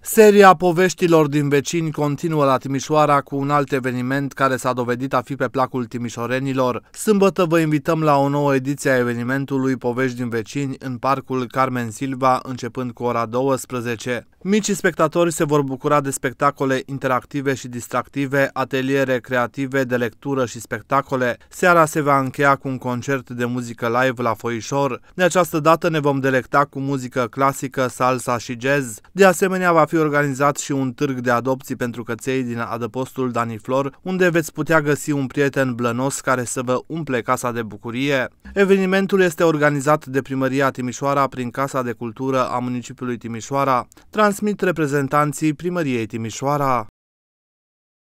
Seria poveștilor din vecini continuă la Timișoara cu un alt eveniment care s-a dovedit a fi pe placul timișorenilor. Sâmbătă vă invităm la o nouă ediție a evenimentului Povești din vecini în parcul Carmen Silva, începând cu ora 12. Micii spectatori se vor bucura de spectacole interactive și distractive, ateliere creative de lectură și spectacole. Seara se va încheia cu un concert de muzică live la Foișor. De această dată ne vom delecta cu muzică clasică, salsa și jazz. De asemenea, va fi organizat și un târg de adopții pentru căței din adăpostul Daniflor, unde veți putea găsi un prieten blănos care să vă umple casa de bucurie. Evenimentul este organizat de Primăria Timișoara prin Casa de Cultură a municipiului Timișoara. Transmit reprezentanții Primăriei Timișoara.